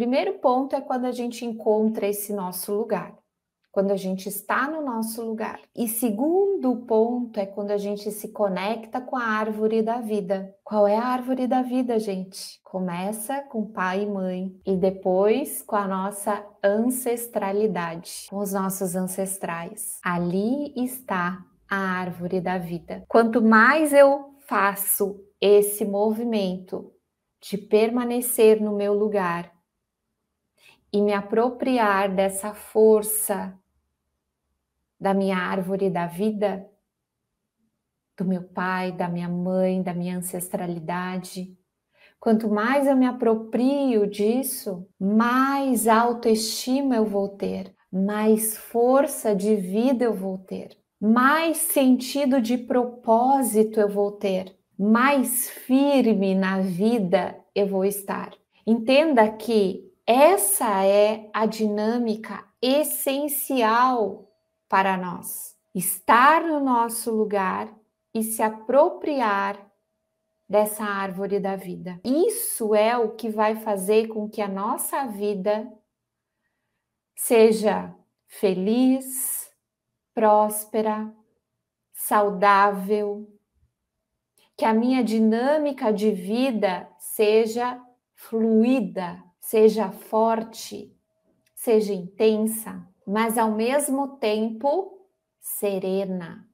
Primeiro ponto é quando a gente encontra esse nosso lugar, quando a gente está no nosso lugar. E segundo ponto é quando a gente se conecta com a árvore da vida. Qual é a árvore da vida, gente? Começa com pai e mãe e depois com a nossa ancestralidade, com os nossos ancestrais. Ali está a árvore da vida. Quanto mais eu faço esse movimento de permanecer no meu lugar, e me apropriar dessa força da minha árvore da vida, do meu pai, da minha mãe, da minha ancestralidade. Quanto mais eu me aproprio disso, mais autoestima eu vou ter, mais força de vida eu vou ter, mais sentido de propósito eu vou ter, mais firme na vida eu vou estar. Entenda que essa é a dinâmica essencial para nós. Estar no nosso lugar e se apropriar dessa árvore da vida. Isso é o que vai fazer com que a nossa vida seja feliz, próspera, saudável, que a minha dinâmica de vida seja fluida, seja forte, seja intensa, mas ao mesmo tempo serena.